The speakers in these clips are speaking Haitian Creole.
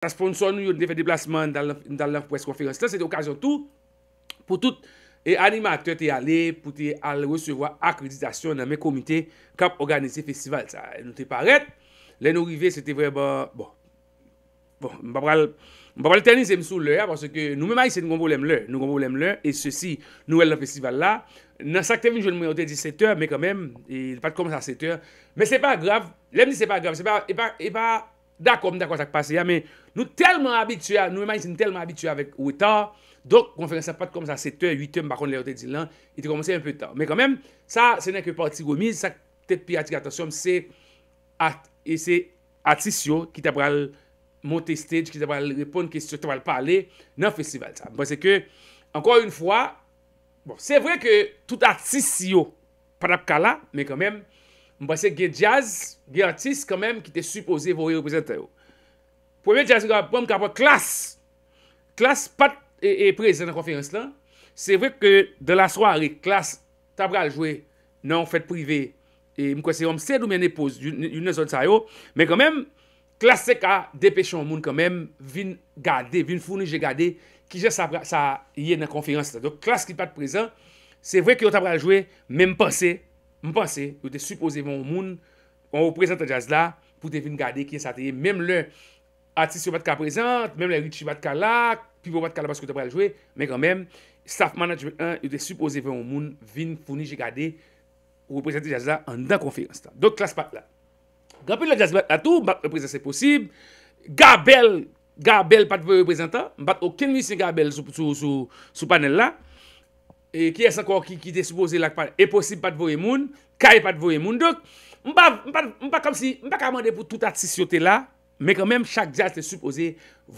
Ta sponsor nou yon defe deplasman dan la pres konferans. Ta se de okazyon tou pou tout anima akte te ale pou te ale resevo akreditasyon nan men komite kap organizi festival. Sa nou te paret. Len nou rive se te vreba bon. Bon, mba pral, mba pral tenni se msou lè parce ke nou mè ma yise nou gombo lem lè. Nou gombo lem lè e se si nou el la festival la. Nan sakte vin joun mwen yote 17h, men kan men, e pat komse a 7h. Men se pa grav, lem di se pa grav, se pa, e pa, e pa... D'akom, d'akos ak pase ya, me nou telman abitua, nou emay si nou telman abitua vek ou etan, dok konferans apat komse a 7 ou 8 ou, bakon le ote di lan, ite komse un peu etan. Me konmem, sa, se ne ke parti gomiz, sa, te pi ati gata som, se, at, e se, atis yo, ki te pral moti stage, ki te pral repon, ki se te pral pale, nan festival sa. Bo se ke, ankon yon fwa, bon, se vwe ke tout atis yo, pral ap kala, me konmem, Mpwese gen jazz, gen artiste, kwenmèm ki te suppose vwoye reprezentèyo. Pweme jazz, pweme kapwa klas, klas pat e prezè nan konferans lan, se vwèk ke de la swari, klas tabral jwè nan fèt privè, e mkwese yon mse doun mè ne pose, yon ne zon sa yo, mwen kwenmèm, klas se ka depèchon moun kwenmèm, vin gade, vin founi jè gade, ki jè sa yè nan konferans lan. Don klas ki pat prezè, se vwèk yo tabral jwè, mwen mpwese, Mwen panse, yote supose ven yon moun, yon reprezentant jazla, pwede vin gade ki yon sataye, menm le atis yo bat ka prezent, menm le richi bat ka la, pi vo bat ka la baske ta pral jwe, menk anmen, staff manajmen an, yote supose ven yon moun, vin pouni jikade, reprezentant jazla, an dan konferans ta. Donk klas pa la. Gapen la jazla atou, bat reprezentant se posib, ga bel, ga bel pat ve reprezentant, bat oken li se ga bel sou panel la, E ki es akor ki te suppose lakpan, e posib pat voye moun, ka e pat voye moun. Dok, m pa kom si, m pa kamande pou tout atis yote la, me kon menm chak diat te suppose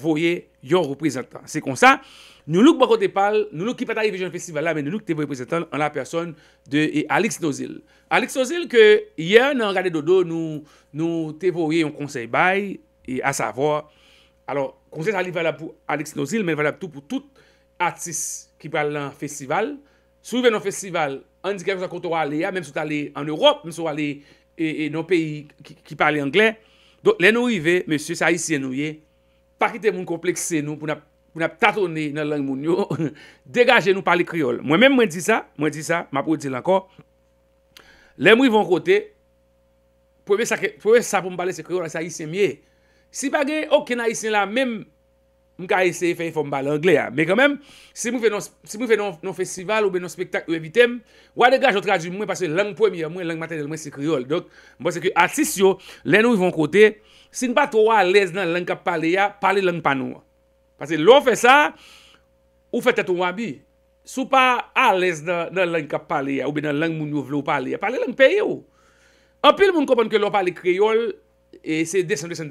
voye yon reprezentan. Se kon sa, nou luk bako te pal, nou luk ki pat a yon festival la, men nou luk te voye reprezentan an la person de e, Alex Nozil. Alex Nozil ke, yon nan gade dodo, nou te voye yon konsey bay, e a savo, konsey sa li valab pou Alex Nozil, men valab tout pou tout atis yote. ki pale lan festival. Sou ve nan festival, an di gen yon koto wale ya, menm sou tale en Europe, menm sou wale e nan peyi ki pale Anglè. Don, le nou i ve, mè sè sa isye nou ye, pakite moun komplekse nou, pou nap tatone nan lang moun yo, degaje nou pale Kriol. Mwen mè mwen di sa, mwen di sa, mè mwen di la kon, le mwen yon kote, pou ve sa pou mbale se Kriol, la sa isye mye. Si page okè nan isye la, menm, Mwen ka eseye fè yon fòmba lè anglè ya. Mwen kèmèm, si mwen fè yon festival ou bè yon spektak yon evitèm, wè de gaj yo tradu mwen pasè lèng pwèm yè, mwen lèng matèlè mwen se kriol. Dok, mwen seke atis yo, lè nou yon kote, sin pa to wè alèz nan lèng kap pale ya, pale lèng panou. Pasè lò fè sa, ou fè tè to wè bi. Sou pa alèz nan lèng kap pale ya, ou bè nan lèng moun yon vlou pale ya. Pale lèng pe yo. Anpèl moun kopan ke lò pale kriol, e se desen desen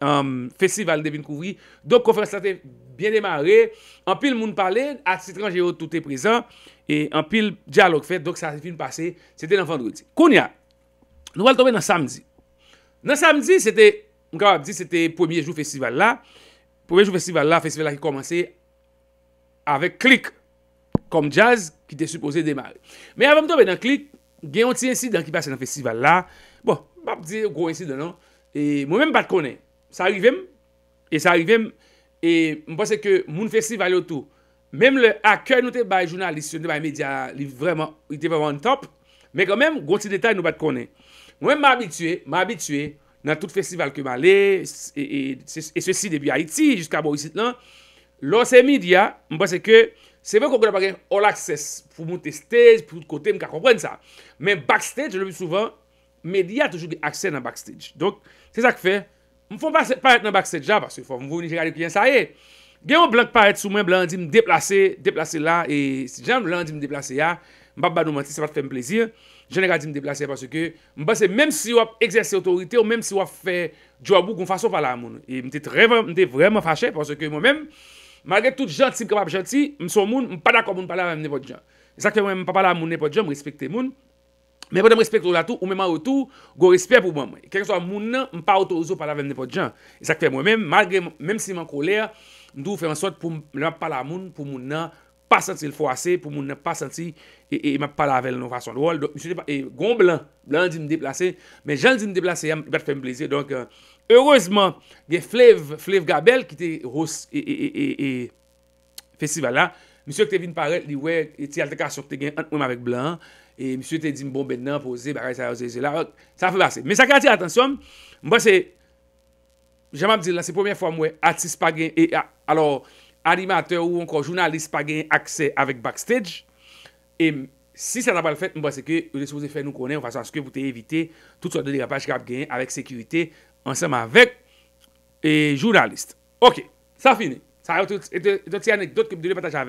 Um, Fesival de Vinkouvri Dok konferansate bien demare An pil moun pale, at sitranjero tout e prezan E an pil dialog fe Dok sa film pase, sete nan fandredi Kounia, nou val tobe nan samdi Nan samdi, sete Mkabab di, sete premye jou festival la Premye jou festival la, festival la ki komanse Avek klik Kom jazz, ki te supose demare Me avam tobe nan klik Genyonti ensi, dan ki pase nan festival la Bon, bab di, gwo ensi denon E mwen mwen pat konen Sa arrivem, e sa arrivem, e mpwese ke moun festival yotou, mem le akèy nou te bay jounal, li syon de bay media, li vreman, li te vreman top, me konmem, gouti detay nou bat konnen. Mwen mabitue, mabitue, nan tout festival ke malè, e, e sèsi e debi Haiti, jiska Boisitlan, lò se media, mpwese ke, se ve kon kon apage, all access, pou moun testez, pou moun kote mka kompren sa. Men backstage, lopi souvan, media toujou de akse nan backstage. Donk, se sak fey, Mwen fò mwa parèt nan bak se dja, parce fò mwen vouni jè gade kwen sa e, gen mwen blanke parèt sou mwen blan di mdeplase, deplase la, e si jan blan di mdeplace ya, mwen baban mwen ti se pat fèm plezi, jan gen di mdeplace parce ke, mwen basè, mèm si wap exerse otorite, ou mèm si wap fè, djouabouk, mwen fason pala moun, e mwen te trevan, mwen te vreman fache, parce ke mwen mèm, magè tout jant si mkep ap janti, mwen son moun, mwen padakwa moun pala mwen Men pou nan m respekt ou la tou, ou men man ou tou, gwo respekt pou mwen mwen. Kèkè so a moun nan, m pa otorzo pala ven nepot jan. E sak fè mwen men, magre menm si man kolè, m dou fè m ansot pou m la pala moun, pou moun nan pa santi l fo ase, pou moun nan pa santi e m pala vel nou fason. Wòl, donk, msè te pa, e, goun blan, blan di m deplase, men jan di m deplase, yam, bat fè m pleze, donk, mwen euh, m sepè, heurezman, gen Flev Gabel, ki te ros, festival la, msè te vin parel, li wè, ti al te k E msye te di m bon ben nan pose, baka yon sa yo zeze la, ok, sa fè basè. Mè sa kati atensyon, mbè se, jama m di la se pwemyè fwa mwen, atis pa gen, e a, alor, animateur ou ankon jounalist pa gen akse avèk backstage, e, si sa nabal fèt, mbè se ke, yon de souze fè nou konen, mbè sa skè voutè evite, tout sa do de kapaj kap gen, avèk sekurite, ansèm avèk, e jounalist. Ok, sa fini. Sa yon te, eto te e anekdot ke bidele pataj av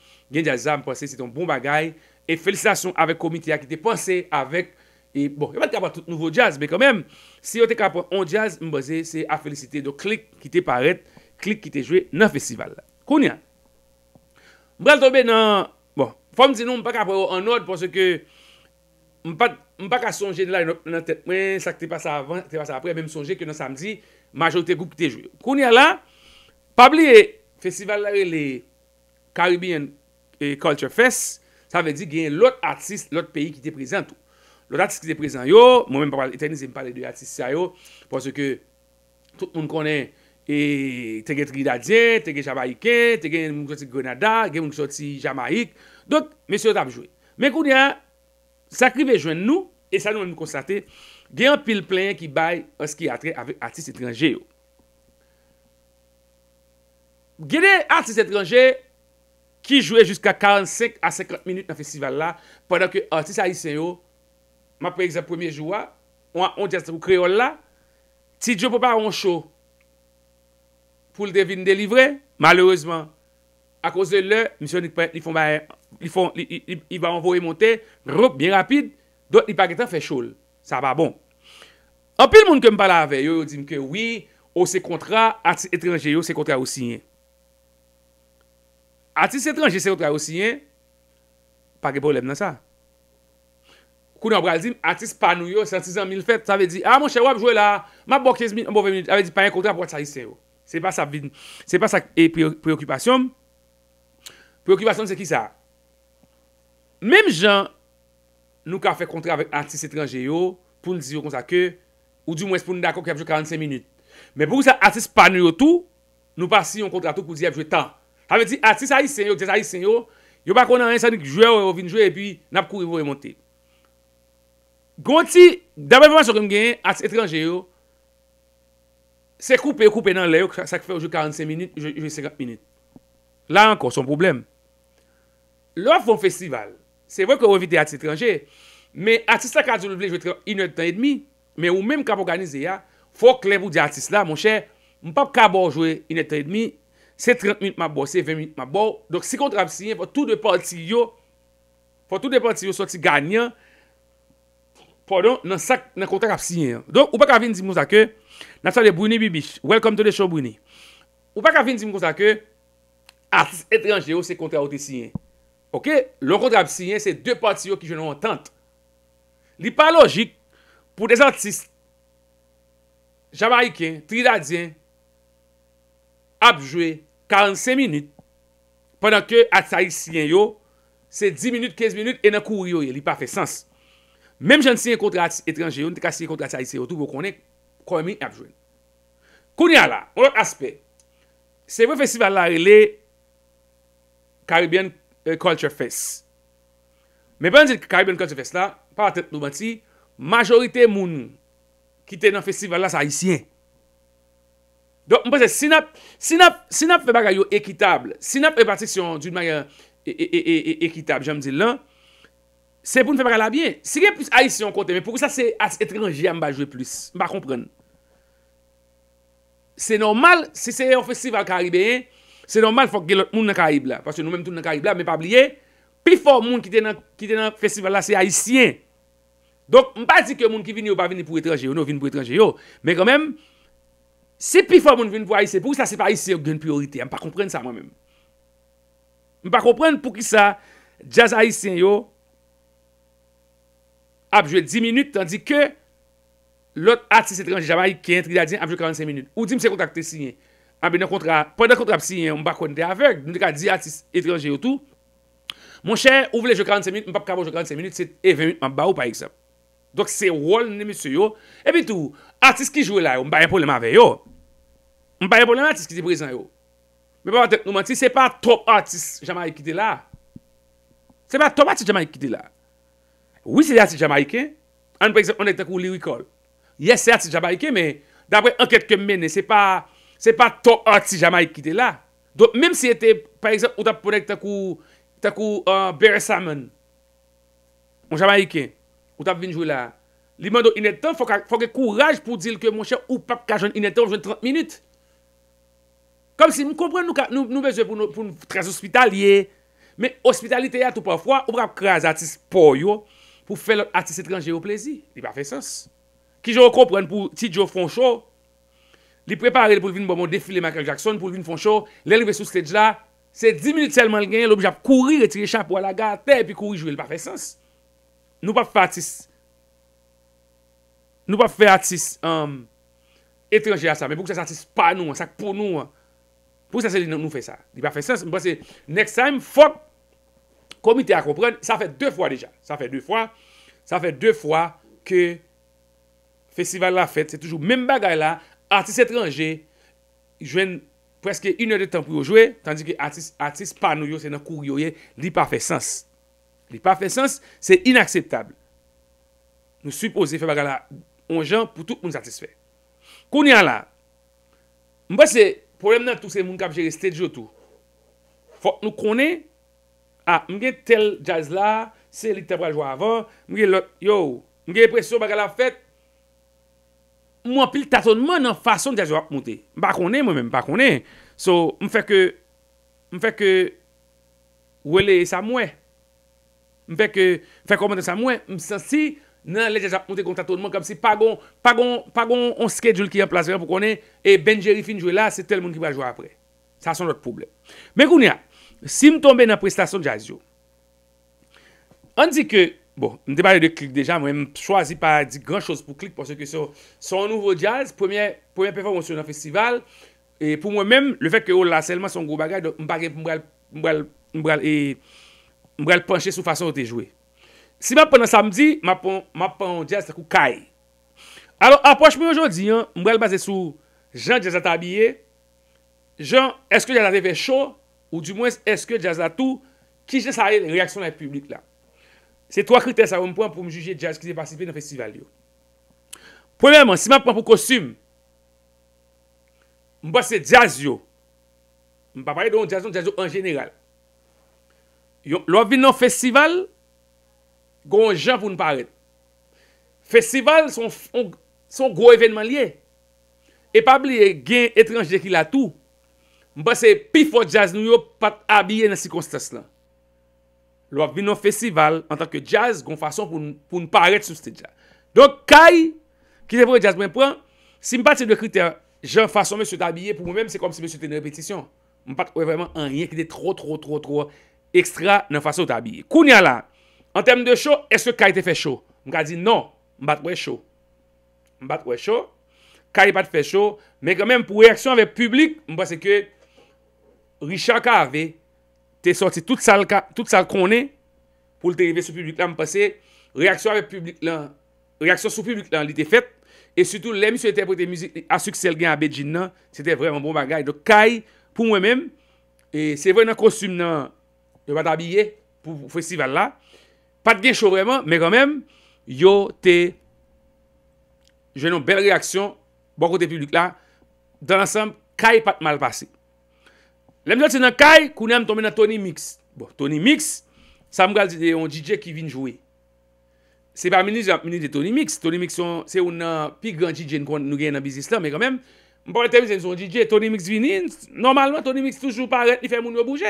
gen jazza m posè, se ton bon bagay, e felisasyon avek komite ya, ki te posè, avek, e bon, yon e pa te apwa tout nouvo jaz, be kon men, se yo te kapwa an jaz, m boze, se a felisite, do klik ki te paret, klik ki te jwe, nan festival la, kon ya, m brel tobe nan, bon, fòm di nou, m pa kapwa an od, posè ke, m pa, m pa ka sonje, nan la, m sa ki te pas avan, te pas apre, men sonje, ki nan samzi, majol te goup ki te jwe, kon ya la, E culture fest, sa ve di gen lout artist lout peyi ki te prezent ou. Lout artist ki te prezent yo, mou men pa pala, etenis en pa pale de artist sa yo, pwase ke, tout nou m konen, te gen Trinadze, te gen Jabaike, te gen Moussoti Grenada, gen Moussoti Jamaik, dot, mè sè yo tap joué. Mè kou diyan, sa krive jwen nou, e sa nou m kon satè, gen pil plen ki bay os ki atre avè artist etranjè ou. Genè artist etranjè ou, Ki jwè jiska 45 a 50 minut nan festival la. Pendan ke artist a isen yo. Ma prezè premier jouwa. Ou an on jazd ou kreol la. Ti djou pou pa an chou. Poul devine delivre. Malheurezman. A kouz de lè. Misyon li fon ba en. Li fon. Li va anvo remonte. Roup bien rapide. Don li pa getan fè choul. Sa va bon. An pi l moun ke m pala ave. Yo yo dim ke wii. Ou oh, se kontra. Artist etre nje yo se kontra ou siye. Atis etranje se yo tra osiyen, pa ke problem nan sa. Kou nan Brazil, atis pa nou yo, sa atis an mil fet, sa ve di, a moun chè wap jwè la, ma bok chèz mi, an bove minut, sa ve di, pa yon kontra, pou ati sa yi se yo. Se pa sa preokupasyon, preokupasyon se ki sa. Mem jan, nou ka fe kontra vek atis etranje yo, pou nou di yo kontra ke, ou di mwen se pou nou dako ki ap jwè 45 minut. Men pou kou sa atis pa nou yo tou, nou pa si yon kontra tou pou di ap jwè tan. Ha ve di, atis ayisen yo, des ayisen yo, yo bako nan yon sanik, jwe yo, vin jwe, e pi, nap kou rivo e monte. Gonti, dabè vèman soke mgen, ati etranje yo, se koupe, koupe nan le yo, sa kfe ou jwe 45 minit, jwe 50 minit. La anko, son problem. Lò fòm festival, se vè kò ou evite ati etranje, me atis la ka zoulouble jwe inetan edmi, me ou mèm kap organizè ya, fò klebou di atis la, mò chè, mpap kabò jwe inetan edmi, Se 30 minit mabou, se 20 minit mabou. Donk si kontra psiyen, fò tout de pati yo. Fò tout de pati yo soti ganyan. Fò donk nan kontra psiyen. Donk, ou pa ka vin di mou zake. Natsa de bruni bibich. Welcome to the show bruni. Ou pa ka vin di mou zake. Artist etreanje yo se kontra oti psiyen. Ok? Lon kontra psiyen se de pati yo ki jenon ontant. Li pa logik. Pou de artist. Jamaiken, tridadyen. Abjwey. 45 minute pendant ke atayisyen yo, se 10 minute, 15 minute e nan kou ryo yo, li pa fe sens. Mem jan syen kontra atayisyen yo, ne te ka syen kontra atayisyen yo, tou pou konen konen mi avjwen. Kounen la, moun ot aspe, se vwe festival la e le Caribbean Culture Fest. Me ban zil ki Caribbean Culture Fest la, pa la tet nou bati, majorite moun ki te nan festival la atayisyen yo. Don, m pa se sinap, sinap, sinap fe bagay yo ekitable. Sinap e pati si yon, doun bagay, e, e, e, e, e, ekitable, janm di lan. Se pou n fe bagay la byen. Si gen plus haisyon kote, me pou sa se as etranjian, m pa jwe plus. M pa kompren. Se normal, se se yon festival karibéen, se normal fok gen lout moun nan karib la. Pas yo nou menm tout nan karib la, me pa blye. Pi fò moun ki ten an festival la, se haisyen. Don, m pa si ke moun ki vini ou pa vini pou etranjian, ou nou vini pou etranjian yo. Me kon menm. Se pi fwa moun ven nou a yise, pou ki sa se pa yise yo gen priorite? A m pa kompren sa mwen mèm. M pa kompren pou ki sa, jaz a yise yo, ap jwe 10 minute, tandi ke, lot artiste etranje jama yi kentri da djen, ap jwe 45 minute. Ou di mse kontakte siyen, a bènen kontra, pwènen kontra ap siyen, m bakwen de avek, nou de ka di artiste etranje yo tou. Mon chè, ou vle jwe 45 minute, m pap kabo jwe 45 minute, se e 20 minute, m ap ba ou pa yik sa. Dok se wol nèmè se yo, e bitou, artiste ki jwe Mpaye pou lèm atis ki ti prezen yo. Mpaye pou lèm atis ki ti prezen yo. Se pa to atis jamaiki de la. Se pa to atis jamaiki de la. Ou si atis jamaiki. An prezèp, an ek takou lirikol. Yes, se atis jamaiki, mè, dapre anket ke mène, se pa to atis jamaiki de la. Do, mèm si ete, prezèp, ou tap ponek takou, takou, beresamen, mou jamaiki, ou tap vinjou la. Li mèndou inèd tan, fokè kouraj pou dil ke mwèche ou pap kajon inèd tan, ou jwen 30 min Kam si mi kompren nou bezwe pou nou tres ospital ye, me ospitalite ya tou pa fwa, ou prap kre az atis pou yo, pou fe lot atis etranjero plezi, li pa fe sens. Ki jo kompren pou tit jo fon show, li prepare li pou vin bon bon defile Michael Jackson, pou vin fon show, li enleve sou stage la, se di minute selman gen, l'obje ap kouri retire chan pou wala gata, te epi kouri jwe, li pa fe sens. Nou pa fe atis, nou pa fe atis, etranjera sa, men pou kre atis pa nou, sak pou nou an, Pou sa se nou fè sa? Li pa fè sens? Mwen se next time, fok, komite a kompren, sa fè dè fwa deja. Sa fè dè fwa, sa fè dè fwa, ke, festival la fèt, se toujou, men bagay la, artiste etranje, jwen preske inè de tanpou yo jwe, tandi ki artiste, artiste panou yo, se nan kou yo ye, li pa fè sens. Li pa fè sens, se inakseptable. Nou suppose, fè bagay la, on jan, pou tout moun satisfè. Kouni an la, mwen se, mwen se, poulem nan tou se moun kapje liste djotou. Fok nou konen, a, ah, mwen gen tel jaz la, se li te brajwa avan, mwen gen lop, yo, mwen gen epresyon baga la fet, mwen apil tato dman nan fason jaz wap mouti. Mwen bak konen, mwen men bak konen. So, mwen fek ke, mwen fek ke, wè le sa mwen. Mwen fek ke, mwen fek komende sa mwen. Mwen se si, mwen se si, Nan le jaz ap monte konta tonman Kam si pa gon Pa gon Pa gon On schedule ki yon plazman pou konen E ben jeri fin jowe la Se tel moun ki ba jowe apre Sa son lòt pouble Men koun ya Si m tombe nan prestasyon jaz yo An di ke Bon Nde bade de klik deja Mwen m swazi pa Di gran chos pou klik Pon se ke son Son nouvo jaz Premier Premier performansyon nan festival E pou mwen men Le fèk ke ou la selman son gwo bagay M bagay M bral M bral M bral e, penche sou fason ou te jowe Si ma pon nan samdi, ma pon jazz la kou kai. Alors, aprochme yojodi, mbrel base sou jan jazz la tabiye, jan eske jazz la revèchon, ou du mwens eske jazz la tou, ki jè sa re reaksyon la publik la. Se 3 kriter sa yon mpon pou mjujye jazz ki zè pasifè nan festival yo. Premèman, si ma pon pou kosyum, mba se jazz yo, mba parè don jazz yo, jazz yo en genèral. Yo, lò vin nan festival, Gon jan pou nou paret Festival son gros evenman liye E pabli gen etranj de ki la tou Mba se pifo jaz nou yo pat abye nan si konstas lan Lwa vin nou festival En tanke jaz Gon fason pou nou paret sou stedja Donk kay Kite pou re jaz mwen pran Si mba se dwe kriter Jan fason mwen sou tabye Pou mwen mwen se kom si mwen sou ten repetisyon Mba se wè vèman an rien Kite tro tro tro tro Ekstra nan fason ou tabye Koun ya lan An tem de show, eske non, ka ite fe show? Mwen ka di, non, mwen bat wey show. Mwen bat wey show, ka li pat fe show, men kemen pou reaksyon ave publik, mwen pa se ke, Richard ka ave, te sorti tout sal konen, pou lte leve sou publik lan mwen pase, reaksyon sou publik lan li te fet, e sutou lèm sou etepote müzik asuk selgen a Beijing nan, se te vremen bon bagay. De kaj, pou mwen men, se vwè nan kosyum nan, yo pata biye, pou festival la, Pat gen chow vreman, me gwa mem, yo te jenon bel reaksyon, bo kote publik la, dan asanm, kay pat malpasi. Lemdol se nan kay, kounen am tome nan Tony Mix. Bo, Tony Mix, sa mga di de yon DJ ki vin jowe. Se pa meni de Tony Mix, Tony Mix se yon pi gran DJ nou gen nan bizis la, me gwa mem, mba mwen temi se yon DJ, Tony Mix vin in, normalman Tony Mix toujou pa ret ni fe moun yo bouje.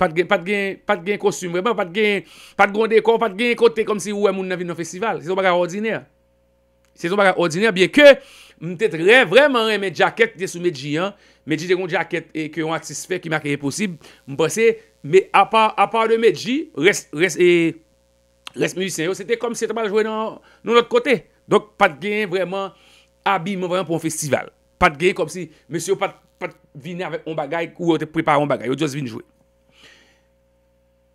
Pat gen kostume, pat gen kote kom si ou moun nan vin nou festival. Se son bagay ordine. Se son bagay ordine, bien ke mwen te tre vraiment en me jaket de sou Medji. Medji de kon jaket e kon atisfe ki makreye posib. Mwen pense, me apa de Medji, res me yusen yo, se te kom si te bal jwe nan not kote. Dok, pat gen vraiment abime pou festival. Pat gen kom si mwen se yo pat vine avèk ou te prepare mwen bagay. Ou dios vin jwe.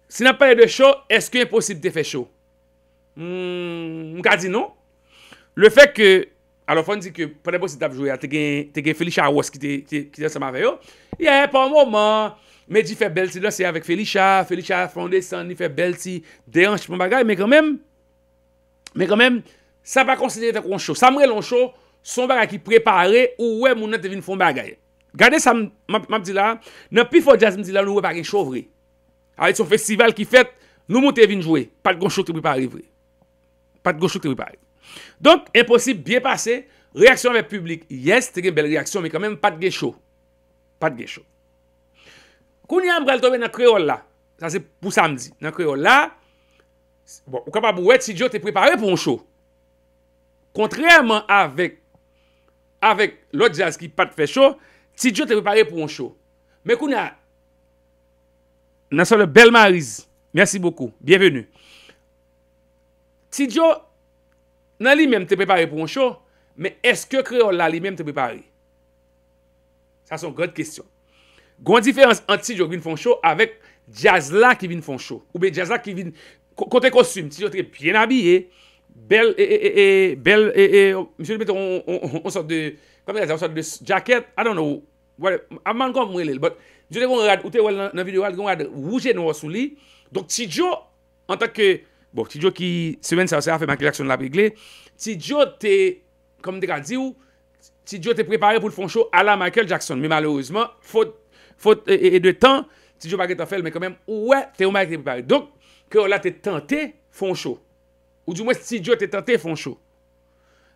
Se nan pale de chow, eske yon posibite fe chow? Hmm, Mkazi non? Le fe ke, alofon di ke prene posibite apjou ya, te gen Felisha Awos ki te seman fe yo, ya yon pa mouman, me di fe bel ti do se yon vek Felisha, Felisha fonde san, ni fe bel ti, deyan chupan bagay, me konmem, me konmem, sa pa konsideri fe konchow. Sa mre lonchow, son bagay ki prepare, ou we mounen te vin foun bagay. Gade sa mabdi la, nan pifo jazm di la, nou we bagay chow vri. Alè ah, sou festival ki fèt, nou moutè vinjouè. Pat gonsho te pripare vre. Pat gonsho te pripare. Donk, imposib biye pase, reaksyon ve publik. Yes, te gen bel reaksyon, me kamèm pat ge chou. Pat ge chou. Kouni am bral tobe nan kreol la. Sa se pou samdi. Nan kreol la, bon, ou kapabou wè, ti diyo te pripare pou yon chou. Kontrèman avèk, avèk lò jazz ki pat fè chou, ti diyo te pripare pou yon chou. Mè kouni a, Nansan de Belmariz. Merci beaucoup. Bienvenue. Tidjo, nan li men te prepare pou an show, men eske kreol la li men te prepare? Sa son kred kestyon. Gwant diferans an Tidjo vin fon show avek Jazla ki vin fon show. Ou be Jazla ki vin... Kote kosyum, Tidjo te pien abye, bel e, e, e, e, bel e, e, e, msye de mette, on, on, on, on, on sort de, on sort de jacket, I don't know, I man kon mwel el, but, Jou te goun rade, ou te wèl nan video rade, goun rade woujè nou wò sou li. Donk, ti djou, an tak ke, bon, ti djou ki, semen sa wèl sa wèl fèl Michael Jackson l'abriglè, ti djou te, kom dek an di ou, ti djou te preparè pou l'fonjou ala Michael Jackson. Men malorizman, fòt, fòt, e de tan, ti djou bagè ta fèl, men kòmèm, wè, te wèl Michael Jackson preparè. Donk, kè wèl la te tentè fonjou. Ou di mwè si ti djou te tentè fonjou.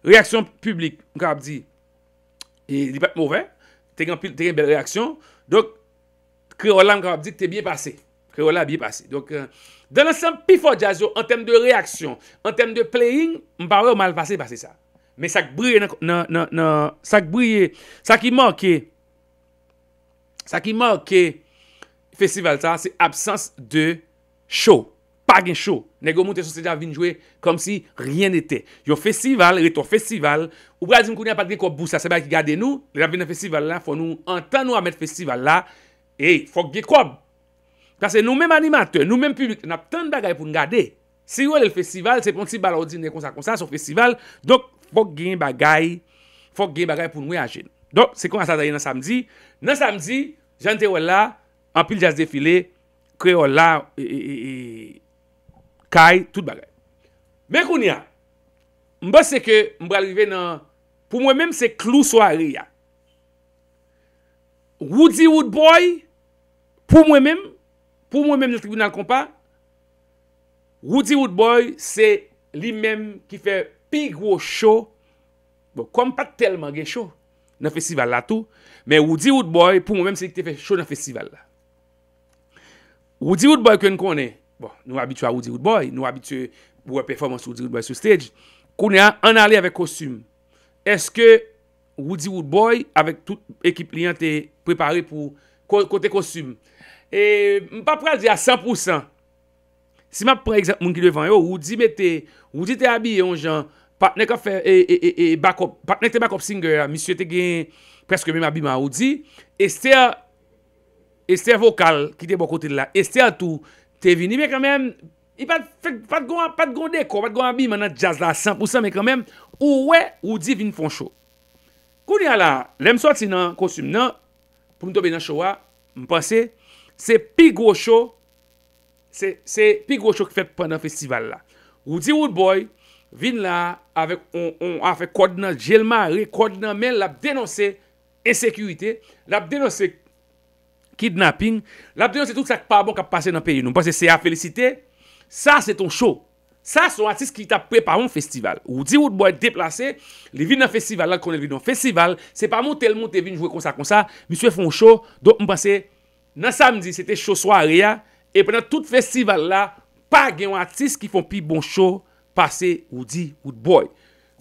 Reaksyon publik, an kap di, e, kre o lan kwa ap dik te biye pase, kre o lan biye pase, donan san pifo jazyo, an tem de reaksyon, an tem de playing, mpa wè ou mal pase pase sa, me sak briye nan, nan, nan, nan, sak briye, sak ki mor ke, sak ki mor ke, festival sa, se absans de show, pag en show, negomou te sou seja vinjwe, kom si rien ete, yo festival, reto festival, ou bradzi mkounen apadge kwa bousa, seba ki gade nou, le la vin nan festival la, fon nou, an tan nou a met festival la, Ey, fok gen koum. Kase nou menm animateur, nou menm publik, nap tante bagay pou n'gade. Si yo lè l'festival, se pon ti balaudi nè konsa konsa, sou festival, dok fok gen bagay, fok gen bagay pou n'we ajen. Dok, se kon a sa daye nan samdi. Nan samdi, jan te wè la, an pil jazz defile, kre wè la, ee, ee, ee, kay, tout bagay. Mwen koun ya, mbos se ke, mbwa rive nan, pou mwen menm se klu swari ya. Woody Woodboy, Pou mwè mèm, pou mwè mèm nou tribunal kompa, Woody Woodboy se li mèm ki fe pi gro show, bo kom pa telman gen show, nan festival la tou, men Woody Woodboy pou mwè mèm se li ki te fe show nan festival la. Woody Woodboy kwen konè, bo nou abitou a Woody Woodboy, nou abitou wè performans Woody Woodboy sou stage, konè an ale avè kosyum. Eske Woody Woodboy avè tout ekip li an te preparè pou kote kosyum? E, m pa pral di a 100%. Si ma pral, moun ki le van yo, ou di me te, ou di te abi yon jan, e, e, e, partner te backup singer la, misye te gen preske men abi man ou di, este a, este a vokal ki te bo kote la, este a tou, te vini me kwa men, i pat gwa, pat gwa de ko, pat gwa abi man nan jazz la a 100%, me kwa men, ou we, ou di vini fon chou. Kouni ala, lem soti nan, konsum nan, pou m toube nan chouwa, m panse, Se pi gwo show, se pi gwo show ki fet pwè nan festival la. Ou di woodboy, vin la, avèk, an fèk koordinat gelman, re koordinat men, l ap denose esekurite, l ap denose kidnapping, l ap denose tout sa kpa bon kap pase nan peyi nou. Mpase se a felicite, sa se ton show. Sa son atis ki tap prepa mwen festival. Ou di woodboy, deplase, li vin nan festival la, konel vin nan festival, se pa mwen tel mwen te vin jouè konsa konsa, miswe fwen show, do mpase... nan samdi, se te show soaryan, e pwè nan tout festival la, pa gen yon artist ki fon pi bon show, pase Woody Woodboy.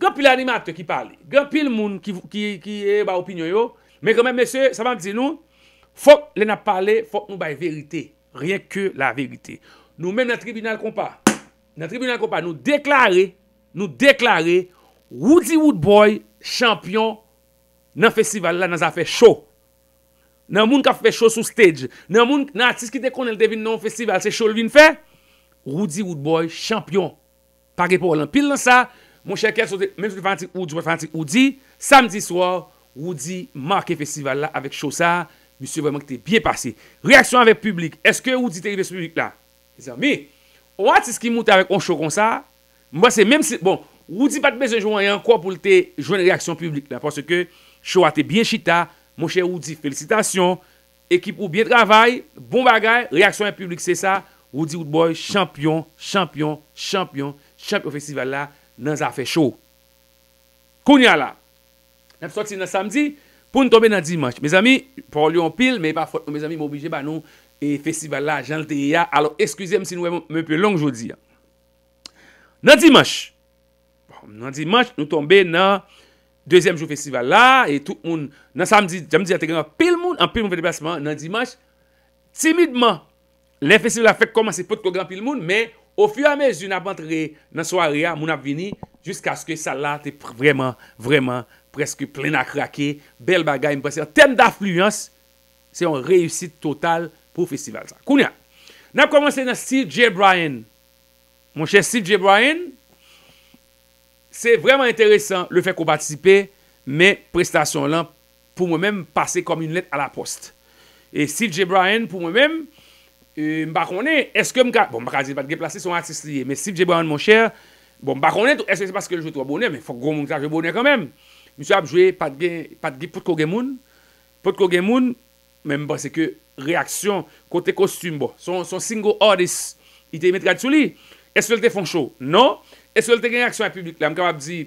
Gen pi l'animate ki parli, gen pi l'moun ki e ba opinyo yo, mè gen mè mè se, sa mè di nou, fòk lè nan parli, fòk nou bay verite, rien ke la verite. Nou mè nan tribunal kompa, nan tribunal kompa, nou deklare, nou deklare, Woody Woodboy, champion, nan festival la nan zafè show. nan moun kafe fè show sou stage, nan moun, nan atis ki de konel devin nan festival se show lvin fè, Roudi Woodboy, champyon, pari pou olan pil lan sa, moun chèkèl sou de, mèm sou de fanatik Roudi, fanatik Roudi, samdi swor, Roudi, marke festival la, avèk show sa, mèm sou vèman ki te bie pasè, reaksyon avèk publik, eske Roudi te rive sou publik la, mèm, mèm, mèm, mèm, mèm, mèm, mèm, mèm, mèm, mè Mon chè ou di felicitasyon, ekip ou biye travay, bon bagay, reaksyon yon publik se sa. Ou di ou boy, champyon, champyon, champyon, champyon festival la nan zafè chou. Koun ya la. Nèp soti nan samdi, pou nou tombe nan dimanj. Me zami, pou ou li yon pil, me zami mou obije ba nou festival la jan lte ya. Alo, eskusem si nou wè mwen pwe long jodi. Nan dimanj. Nan bon, dimanj, nou tombe nan... Dezyenm jou festival la, e tout moun, nan samdi, janm di jate genan pil moun, an pil moun vede basman nan dimanj, timidman, le festival a fek koman se pot kogan pil moun, men, ou fyo amè, joun ap antre nan soaryan, moun ap vini, jiska aske sa la te vreman, vreman, preske plen a krake, bel bagay, mwen se yon tem da fluyans, se yon reyusit total pou festival sa. Koun ya, nan ap komanse nan CJ Bryan, moun chè CJ Bryan, Se vreman enteresan le fe kou patisipe, men prestasyon lan pou mwen men pase kom yon let a la post. E Steve J. Bryan pou mwen men, e, m bakone, eske m ka... Bon, m baka zil patge plase son artist liye, men Steve J. Bryan monsher, bon, m bakone, eske se paske jwet wap bonen, men fok gwo moun sa jwet bonen kanmen. M sou ap jwet patge, patge potko gen moun, potko gen moun, men m basse ke reaksyon, kote kostyme bo. Son single artist, ite yon metra tsou li, eske lte fon chou. Non, non, E sou l te gen aksyon an publik la, m kapap di,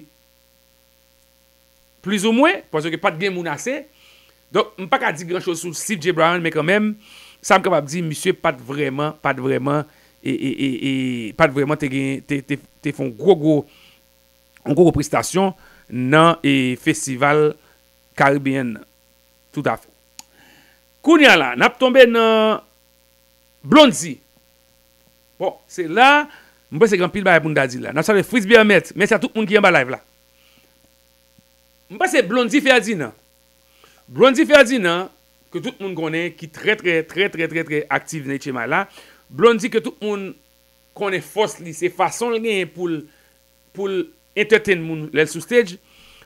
pliz ou mwen, pwaz yo ke pat gen moun ase, donk, m pak a di gran chos sou Steve J. Brown, me kamem, sa m kapap di, misye pat vreman, pat vreman, e, e, e, e, pat vreman te gen, te, te, te fon gwo gwo, gwo gwo prestasyon, nan e festival Karibien, tout af. Koun ya la, nap tombe nan Blondie. Bon, se la, se la, Mba se gran pil ba e bun da di la Nan sa le fris bi a met Mba se blondi fe a di nan Blondi fe a di nan Ke tout moun konen Ki tre tre tre tre tre tre Aktiv nan ite ma la Blondi ke tout moun konen fos li Se fason li gen pou Pour entertain moun lel sou stage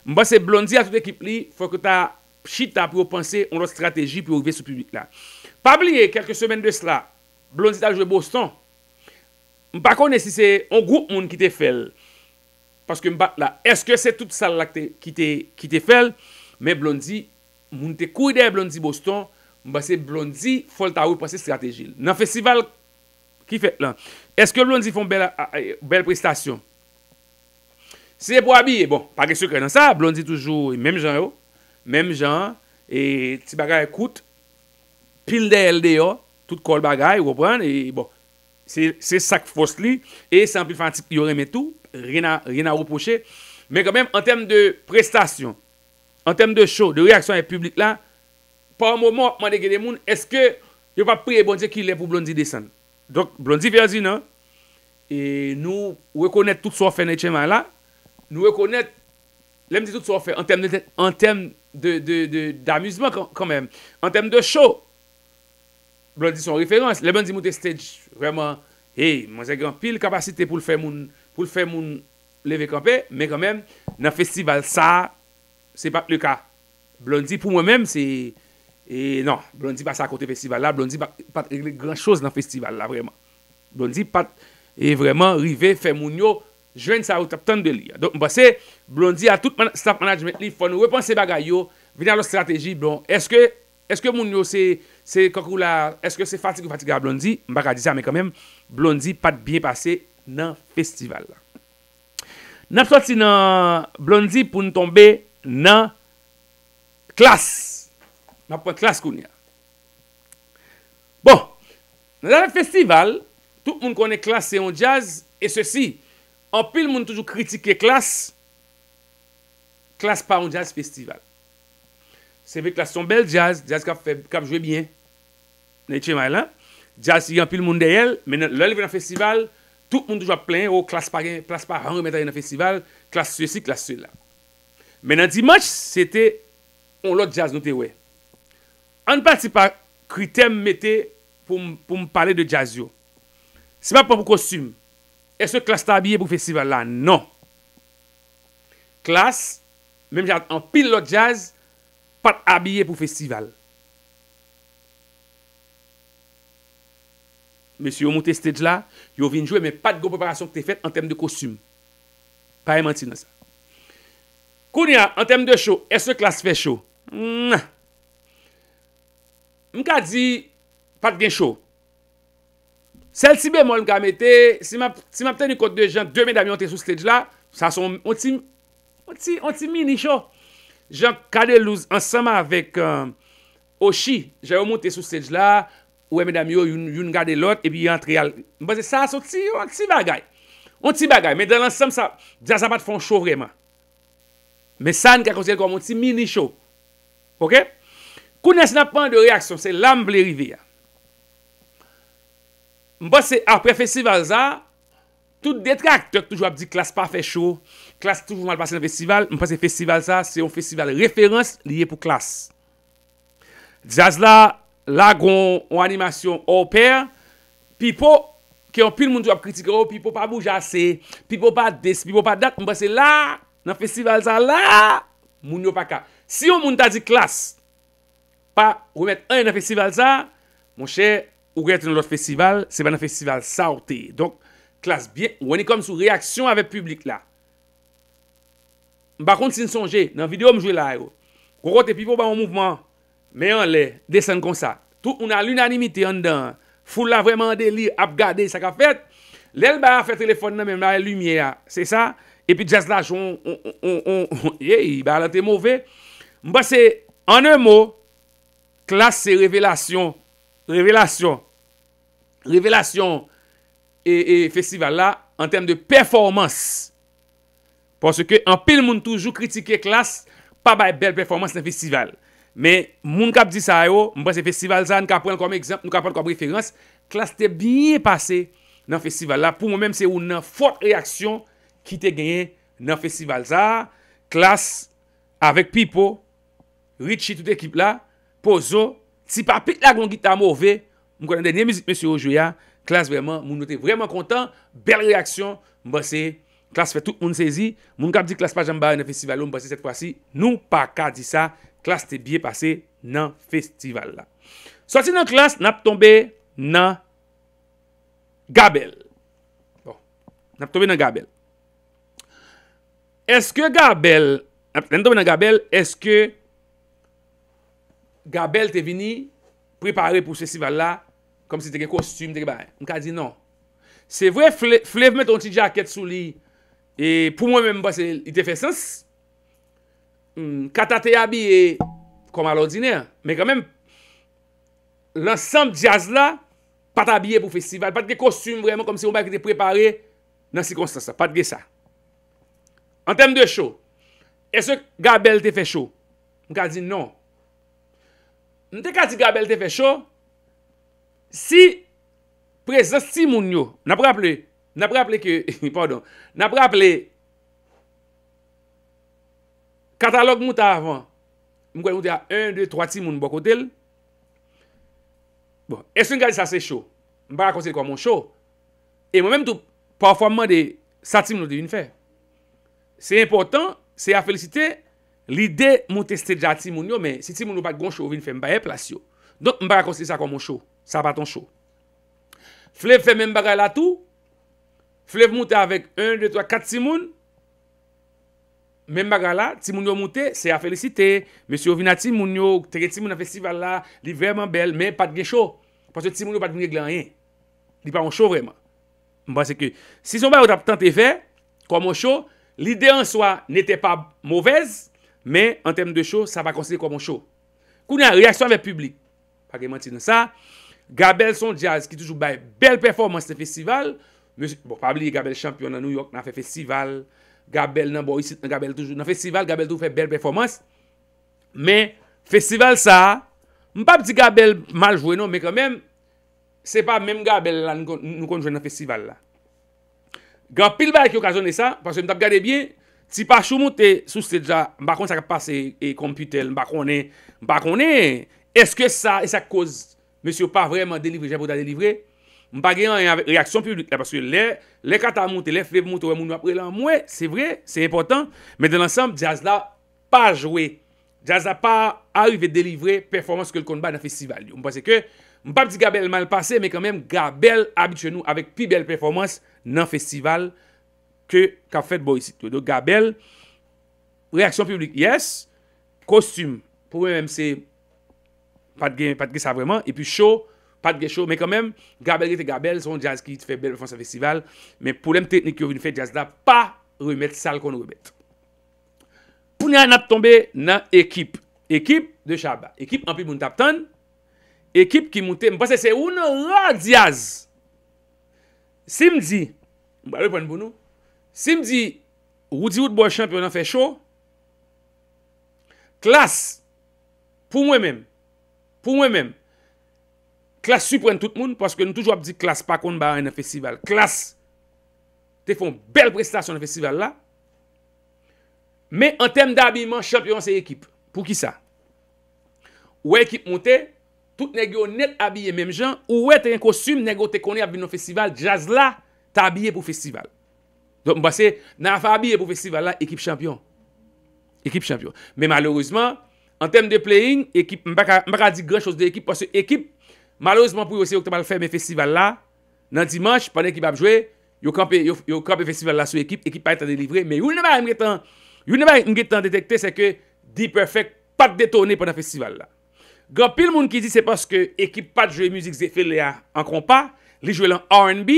Mba se blondi a tout ekip li Fok ta chita pou yo panse On lo strategi pou yo ve sou publik la Pa bliye kelke semen de sla Blondi ta jo bostan M pa kone si se an goup moun ki te fel. Paske m pa la, eske se tout salak ki te fel. Men blondi, moun te kou ide blondi boston. M ba se blondi folta ou prase strategil. Nan festival ki fet lan. Eske blondi fon bel prestasyon? Se pou abi, e bon, pa gesye krenan sa. Blondi toujou, e menm jan yo. Menm jan, e ti bagay kout. Pil de LD yo. Tout kol bagay, wopran, e bon. Se sak fos li. E se anpil fantik yo reme tou. Rien a reposhe. Men kon men, an tem de prestasyon. An tem de show, de reaksyon an publik la. Par mou moun, man de genemoun. Eske, yo pa priye bondye ki le pou blondi desen. Donk, blondi venzi nan. E nou rekonnet tout sou fe nè chèman la. Nou rekonnet, lem di tout sou fe. An tem de, an tem de, de, de, d'amuzman kon men. An tem de show. Blondie son referans. Le Blondie moute stage. Vreman, hey, mwazè gran pil kapasite pou l'fè moun leve kampè. Mè kèmèm, nan festival sa, se pat lè ka. Blondie pou mwen mèm, se... Non, Blondie pat sa kote festival la. Blondie pat, yè lè gran chos nan festival la, vreman. Blondie pat, yè vreman, rive, fè moun yo, jwen sa outap tan de lè. Don, mwase, Blondie a tout staff management li, fò nou reponsè bagay yo, vè nan lo strategi. Blon, eske, eske moun yo se... Se kakou la, eske se fatig ou fatig a blondi, mbak a di sa, me kamem, blondi pat biye pase nan festival la. Nap soti nan blondi pou nou tombe nan klas, nan pou nan klas koun ya. Bon, nan festival, tout moun kone klas se yon jazz, e se si, an pil moun toujou kritike klas, klas pa yon jazz festival. Se ve klas son bel jaz, jaz kap jwe byen. Nè chè mè la. Jaz yon pil moun den yel. Mè nan lòl yon festival, tout moun toujwa plèn. O, oh, klas pa ran yon festival. Klas sou yon si, klas sou yon la. Mè nan dimanche, se te, on lòl jaz nou te we. An pa, se pa, krite m mette pou m pale de jaz yo. Se pa pou pou kostum. E se klas ta biye pou festival la? Nan. Klas, mè m jat an pil lòl jaz, Pat abye pou festival. Mèsy yo mwote stèdj la, yo vinjwe mè pat gop operasyon k te fèt an tem de kosyum. Pè e mwen ti nan sa. Kounia, an tem de chou, es se klas fè chou. Mwen ka di, pat gen chou. Sel si bè mwen mwen ka mette, si mwen ap ten yon kont de jan, 2 men dami an te sou stèdj la, sa son, an ti mini chou. jan kade louz ansama avèk euh, Oshi, jay ou moutè sou sej la, ouè mè dam yo, yon gade lot, epi yon tri al, mbè se sa, sou ti bagay, mè dal ansam sa, djan sa pat fòn show vreman, mè san kakosèl kwa mouti mini show, ok, kou nes na pan de reaksyon, se lam blè rivè ya, mbè se apre festival za, Tout detrak, toujou ap di klas pa fechou. Klas toujou mal pase nan festival. Mwen pase festival sa, se yon festival referans liye pou klas. Djazla, lagon, ou animasyon, ou oper. Pipo, ki yon pil moun tou ap kritike ou oh, pipo pa mou jase. Pipo pa des, pipo pa dat, mwen pase la nan festival sa, la. Moun yo pa ka. Si yon moun ta di klas, pa ou met an nan festival sa, mwen che, ou rete nan lot festival, se ba nan festival sa ou te. Donk. Klas bie, ou ane kom sou reaksyon avep publik la. Mba kont si nsonje, nan video mjwe la yo. Koukote pi pou ba mwoumouman. Mè anle, desen kon sa. Tout, mna l'unanimite an dan. Fou la vreman delir, ap gade, sakapet. Lèl ba a fè telefon nan mèm la, e lumiè a. Se sa, epi jazlaj, on, on, on, on, on. Yey, ba alate mwove. Mba se, ane mwou, klas se revelasyon. Revelasyon. Revelasyon. E, e festival la an tem de performans Porske an pil moun toujou kritike klas Pa bay bel performans nan festival Men moun kap di sa yo Mwen prese festival za, mwen kap pren kom ekzamp, mwen kap pren kom referans Klas te biye pase nan festival la Pou mwen menm se ou nan fote reaksyon Ki te genye nan festival za Klas, avek Pipo, Richie tout ekip la Pozo, ti pa pit la gwen gita mou ve Mwen konen denye mizi monsi oujou ya Mwen konen denye mizi monsi oujou ya Klas vreman, moun nou te vreman kontan, bel reaksyon, mbase, klas fe tout moun sezi, moun kap di klas pa jamba yon festival yon mbase set kwa si, nou pa ka di sa, klas te bie pase nan festival la. Soti nan klas, nap tombe nan Gabel. Bon, nap tombe nan Gabel. Eske Gabel, nan tombe nan Gabel, eske Gabel te vini prepare pou festival la? kom si teke kostum teke baye. Mk a di nan. Se vwe flev met ton ti jaket sou li, e pou mwen menm ba se ite fe sens, hmm, kata te abiye kom al ordine, men kwen menm, lansamb jazz la, pat abiye pou festival, pat ge kostum vwèman kom si mwen baye ki te prepare, nan si konstansan, pat ge sa. An tem de show, eswe ga bel te fe show? Mk a di nan. Mk a di ga bel te fe show, Si prezosti moun yo, napre aple, napre aple ke, pardon, napre aple, katalog mouta avan, mwen kwen mouta ya 1, 2, 3 tim moun bwa kote l, bon, eswen gade sa se chou, mba akonsi de kwa moun chou, e mwen mwen tou performan de sa tim moun de vin fè. Se important, se a felicite, li de moun testè dja tim moun yo, men si tim moun nou bat goun chou vin fè, mba e plasyo. Donk mba akonsi de sa kwa moun chou. Sa pa ton show. Flev fe men bagay la tou. Flev mouta avek 1, 2, 3, 4 timoun. Men bagay la, timoun yo mouta, se a felicite. Mese yo vina timoun yo, teke timoun a festival la, li veyman bel, men pat gen show. Pase timoun yo pat vine glan yen. Li pa moun show vreman. Mba se ke, si son ba yo tap tante fe, kwa moun show, li de an soa nete pa mouvez. Men, an tem de show, sa va konside kwa moun show. Koun ya reaksyon ve publik. Pa gen mantine sa. Mba se ke, si son ba yo tap tante fe, kwa moun show, li de an soa nete pa mouvez. Gabel son jazz ki toujou baye bel performans te festival. Mwen se bo pabli gabel champion nan New York nan fe festival. Gabel nan boy sit nan gabel toujou. Nan festival gabel toujou fe bel performans. Men festival sa. Mwen pa pti gabel maljouen nou. Men kwen men. Se pa men gabel la nou konjouen nan festival la. Gan pil baye ki okazone sa. Pwansè mwen tap gade bie. Ti pa chou mwote sou se ja. Mbakon sa ka pase e kompitel. Mbakon e. Mbakon e. Mbakon e. Eske sa e sa kouz. Mwen se yo pa vreman delivre, jen pou da delivre. Mwen pa gen yon reaksyon publik. La pwase yo lè, lè kata mwote, lè fwe mwote wè mwou nou apre lan. Mwen, se vre, se repotan. Men den ansam, jazz la pa jwe. Jazz la pa arrive delivre performans ke l konba nan festival yo. Mwen pase ke, mwen pa pti Gabel malpase, men kanmen Gabel abit chenou avèk pi bel performans nan festival ke ka fèd bo yisit yo. Do, Gabel, reaksyon publik, yes. Kostyme, pou mwen mwen se... Patge sa vreman E pi show Patge show Me kamem Gabel ge te gabel Son jazz ki te fe bel Me fon sa festival Me poulem teknik Yo vin fe jazz da Pa remet sal kon rebet Pounen an ap tombe Nan ekip Ekip de Chabba Ekip an pi moun tap ton Ekip ki moun tem Mwen pasese Unan rad jazz Simzi Mwen ba repon moun nou Simzi Roudi wout boy champion An fe show Klas Pou mwen men Pou mwen men, klas supren tout moun, paske nou toujwa ap di klas pa kon baran nan festival. Klas, te fon bel prestasyon nan festival la, men an tem da abiyman, chanpyon se ekip. Pou ki sa? Ou e ekip moun e te, tout negyo net abiyen menm jan, ou ou te yon kosyum negyo te konye ap bin nan festival, jazz la, ta abiyen pou festival. Don mwen basse, nan a fa abiyen pou festival la, ekip chanpyon. Ekip chanpyon. Men malourizman, An tem de playing, ekip, mbak a di gwa chos de ekip, pos se ekip, malouzman pou yo se yo te mal fè me festival la, nan dimanche, pwene ekip ap jwè, yo kampi festival la se ekip, ekip pa etan delivre, me yon neba mgetan, yon neba mgetan detekte se ke Deep Perfect pat detone pwene festival la. Gan, pil moun ki di se paske ekip pat jwè müzik ze fè le an kompa, li jwè lan R&B,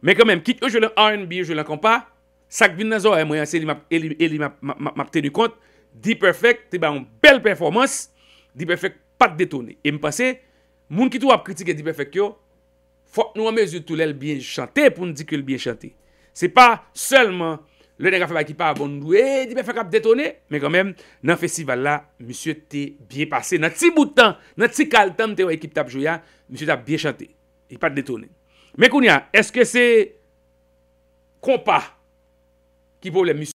men kwen menm, kit yo jwè lan R&B, yo jwè lan kompa, sak vin nazo, e mwen yon se li map tenu kont, D-Perfect te ba un bel performans, D-Perfect pat detone. E mpase, moun ki tou ap kritik e D-Perfect yo, fok nou amez yo tou lèl biye chante pou n di ki l biye chante. Se pa, selman, lèl nega feba ki pa avon nou e, eh, D-Perfect ap detone, me kwa mèm, nan feci val la, msye te biye pase. Nan ti boutan, nan ti kal tan te wè ekip ta ap joya, msye te ap biye chante. E pat detone. Mè koun ya, eske se kompa ki pou lèm msye?